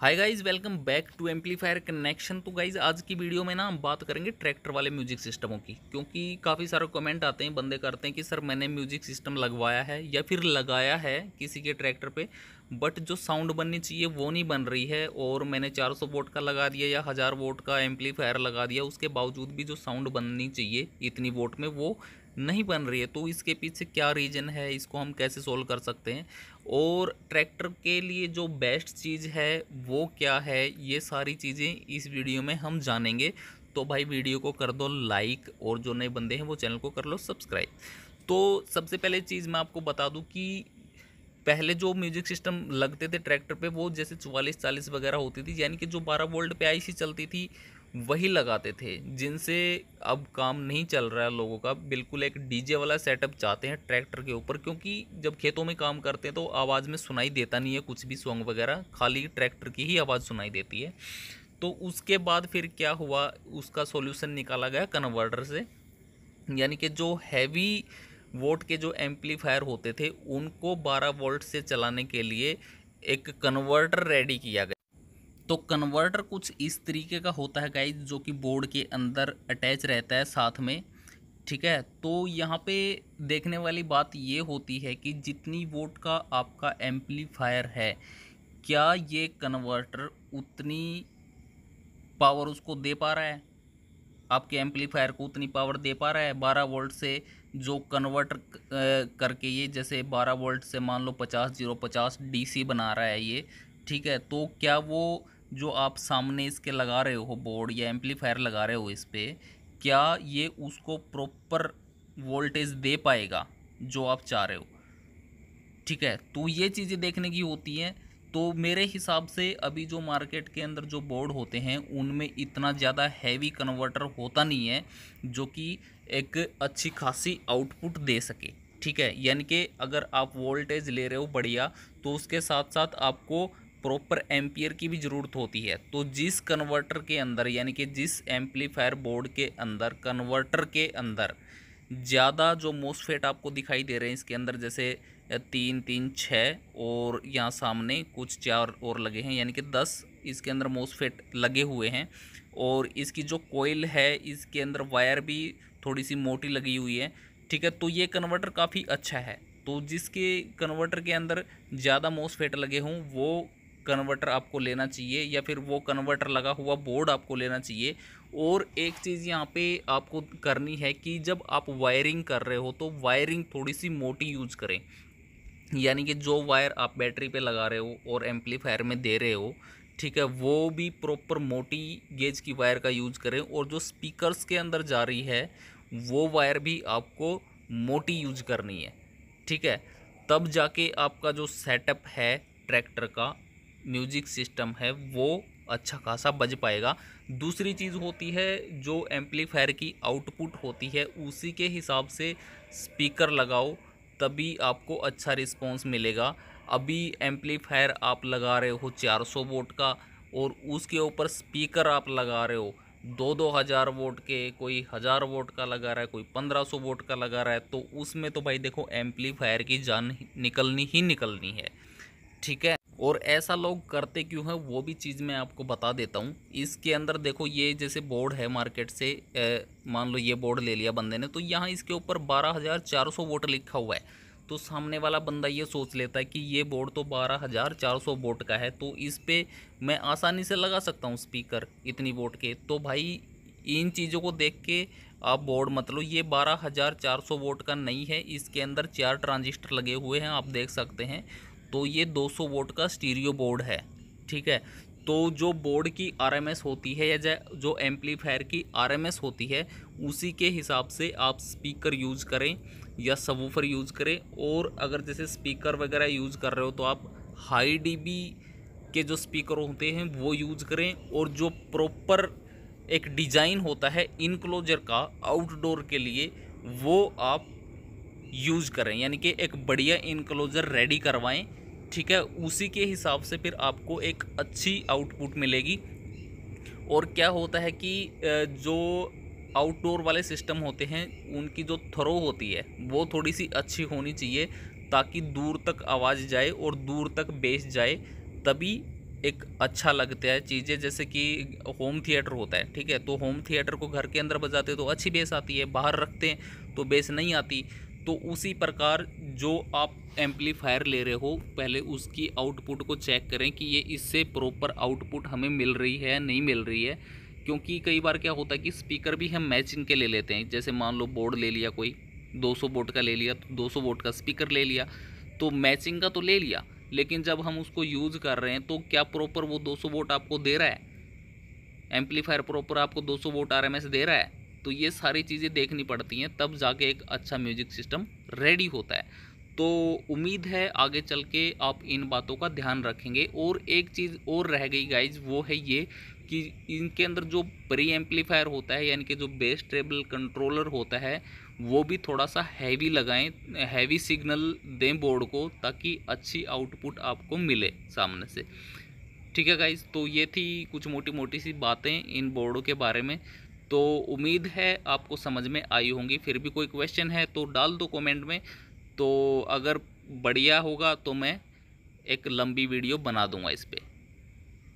hi guys welcome back to amplifier connection तो guys आज की वीडियो में ना हम बात करेंगे ट्रैक्टर वाले म्यूजिक सिस्टमों की क्योंकि काफ़ी सारे कमेंट आते हैं बंदे करते हैं कि सर मैंने म्यूजिक सिस्टम लगवाया है या फिर लगाया है किसी के ट्रैक्टर पे बट जो साउंड बननी चाहिए वो नहीं बन रही है और मैंने चार वोट का लगा दिया या हज़ार वोट का एम्पलीफायर लगा दिया उसके बावजूद भी जो साउंड बननी चाहिए इतनी वोट में वो नहीं बन रही है तो इसके पीछे क्या रीज़न है इसको हम कैसे सोल्व कर सकते हैं और ट्रैक्टर के लिए जो बेस्ट चीज़ है वो क्या है ये सारी चीज़ें इस वीडियो में हम जानेंगे तो भाई वीडियो को कर दो लाइक और जो नए बंदे हैं वो चैनल को कर लो सब्सक्राइब तो सबसे पहले चीज़ मैं आपको बता दूँ कि पहले जो म्यूजिक सिस्टम लगते थे ट्रैक्टर पे वो जैसे चवालीस चालीस वगैरह होती थी यानी कि जो बारह वोल्ट पे आईसी चलती थी वही लगाते थे जिनसे अब काम नहीं चल रहा है लोगों का बिल्कुल एक डीजे वाला सेटअप चाहते हैं ट्रैक्टर के ऊपर क्योंकि जब खेतों में काम करते हैं तो आवाज़ में सुनाई देता नहीं है कुछ भी सॉन्ग वगैरह खाली ट्रैक्टर की ही आवाज़ सुनाई देती है तो उसके बाद फिर क्या हुआ उसका सॉल्यूशन निकाला गया कन्वर्टर से यानी कि जो हैवी वोट के जो एम्पलीफायर होते थे उनको 12 वोल्ट से चलाने के लिए एक कन्वर्टर रेडी किया गया तो कन्वर्टर कुछ इस तरीके का होता है गाइज जो कि बोर्ड के अंदर अटैच रहता है साथ में ठीक है तो यहाँ पे देखने वाली बात ये होती है कि जितनी वोट का आपका एम्पलीफायर है क्या ये कन्वर्टर उतनी पावर उसको दे पा रहा है आपके एम्पलीफायर को उतनी पावर दे पा रहा है बारह वोल्ट से जो कन्वर्टर करके ये जैसे बारह वोल्ट से मान लो पचास जीरो पचास डी बना रहा है ये ठीक है तो क्या वो जो आप सामने इसके लगा रहे हो बोर्ड या एम्पलीफायर लगा रहे हो इस पर क्या ये उसको प्रॉपर वोल्टेज दे पाएगा जो आप चाह रहे हो ठीक है तो ये चीज़ें देखने की होती हैं तो मेरे हिसाब से अभी जो मार्केट के अंदर जो बोर्ड होते हैं उनमें इतना ज़्यादा हैवी कन्वर्टर होता नहीं है जो कि एक अच्छी खासी आउटपुट दे सके ठीक है यानी कि अगर आप वोल्टेज ले रहे हो बढ़िया तो उसके साथ साथ आपको प्रॉपर एम्पियर की भी ज़रूरत होती है तो जिस कन्वर्टर के अंदर यानी कि जिस एम्पलीफायर बोर्ड के अंदर कन्वर्टर के अंदर ज़्यादा जो मोसफेट आपको दिखाई दे रहे हैं इसके अंदर जैसे तीन तीन छः और यहाँ सामने कुछ चार और लगे हैं यानी कि दस इसके अंदर मोसफेट लगे हुए हैं और इसकी जो कोयल है इसके अंदर वायर भी थोड़ी सी मोटी लगी हुई है ठीक है तो ये कन्वर्टर काफ़ी अच्छा है तो जिसके कन्वर्टर के अंदर ज़्यादा मोसफेट लगे हों वो कन्वर्टर आपको लेना चाहिए या फिर वो कन्वर्टर लगा हुआ बोर्ड आपको लेना चाहिए और एक चीज़ यहाँ पे आपको करनी है कि जब आप वायरिंग कर रहे हो तो वायरिंग थोड़ी सी मोटी यूज करें यानी कि जो वायर आप बैटरी पे लगा रहे हो और एम्पलीफायर में दे रहे हो ठीक है वो भी प्रॉपर मोटी गेज की वायर का यूज़ करें और जो स्पीकर्स के अंदर जा रही है वो वायर भी आपको मोटी यूज करनी है ठीक है तब जाके आपका जो सेटअप है ट्रैक्टर का म्यूजिक सिस्टम है वो अच्छा खासा बज पाएगा दूसरी चीज़ होती है जो एम्पलीफायर की आउटपुट होती है उसी के हिसाब से स्पीकर लगाओ तभी आपको अच्छा रिस्पॉन्स मिलेगा अभी एम्पलीफायर आप लगा रहे हो 400 वोट का और उसके ऊपर स्पीकर आप लगा रहे हो दो दो हज़ार वोट के कोई हज़ार वोट का लगा रहा है कोई पंद्रह सौ वोट का लगा रहा है तो उसमें तो भाई देखो एम्पलीफायर की जान निकलनी ही निकलनी है ठीक है और ऐसा लोग करते क्यों हैं वो भी चीज़ मैं आपको बता देता हूँ इसके अंदर देखो ये जैसे बोर्ड है मार्केट से मान लो ये बोर्ड ले लिया बंदे ने तो यहाँ इसके ऊपर बारह हज़ार चार सौ वोट लिखा हुआ है तो सामने वाला बंदा ये सोच लेता है कि ये बोर्ड तो बारह हज़ार चार सौ वोट का है तो इस पर मैं आसानी से लगा सकता हूँ स्पीकर इतनी वोट के तो भाई इन चीज़ों को देख के आप बोर्ड मतलब ये बारह हज़ार चार सौ वोट का नहीं है इसके अंदर चार ट्रांजिस्टर लगे हुए हैं आप देख सकते हैं तो ये 200 वोट का स्टीरियो बोर्ड है ठीक है तो जो बोर्ड की आरएमएस होती है या जो एम्पलीफायर की आरएमएस होती है उसी के हिसाब से आप स्पीकर यूज करें या सबूफर यूज करें और अगर जैसे स्पीकर वगैरह यूज कर रहे हो तो आप हाई डी के जो स्पीकर होते हैं वो यूज करें और जो प्रॉपर एक डिजाइन होता है इनक्लोजर का आउटडोर के लिए वो आप यूज़ करें यानी कि एक बढ़िया इनक्लोज़र रेडी करवाएं ठीक है उसी के हिसाब से फिर आपको एक अच्छी आउटपुट मिलेगी और क्या होता है कि जो आउटडोर वाले सिस्टम होते हैं उनकी जो थ्रो होती है वो थोड़ी सी अच्छी होनी चाहिए ताकि दूर तक आवाज़ जाए और दूर तक बेस जाए तभी एक अच्छा लगता है चीज़ें जैसे कि होम थिएटर होता है ठीक है तो होम थिएटर को घर के अंदर बजाते तो अच्छी बेस आती है बाहर रखते हैं तो बेस नहीं आती तो उसी प्रकार जो आप एम्पलीफायर ले रहे हो पहले उसकी आउटपुट को चेक करें कि ये इससे प्रॉपर आउटपुट हमें मिल रही है या नहीं मिल रही है क्योंकि कई बार क्या होता है कि स्पीकर भी हम मैचिंग के ले लेते हैं जैसे मान लो बोर्ड ले लिया कोई 200 वोट का ले लिया तो दो वोट का स्पीकर ले लिया तो मैचिंग का तो ले लिया लेकिन जब हम उसको यूज़ कर रहे हैं तो क्या प्रॉपर वो दो वोट आपको दे रहा है एम्पलीफायर प्रॉपर आपको सौ वोट आर एम एस दे रहा है तो ये सारी चीज़ें देखनी पड़ती हैं तब जाके एक अच्छा म्यूजिक सिस्टम रेडी होता है तो उम्मीद है आगे चल के आप इन बातों का ध्यान रखेंगे और एक चीज़ और रह गई गाइज वो है ये कि इनके अंदर जो प्री एम्पलीफायर होता है यानी कि जो बेस ट्रेबल कंट्रोलर होता है वो भी थोड़ा सा हैवी लगाएं हैवी सिग्नल दें बोर्ड को ताकि अच्छी आउटपुट आपको मिले सामने से ठीक है गाइज तो ये थी कुछ मोटी मोटी सी बातें इन बोर्डों के बारे में तो उम्मीद है आपको समझ में आई होंगी फिर भी कोई क्वेश्चन है तो डाल दो कमेंट में तो अगर बढ़िया होगा तो मैं एक लंबी वीडियो बना दूंगा इस पर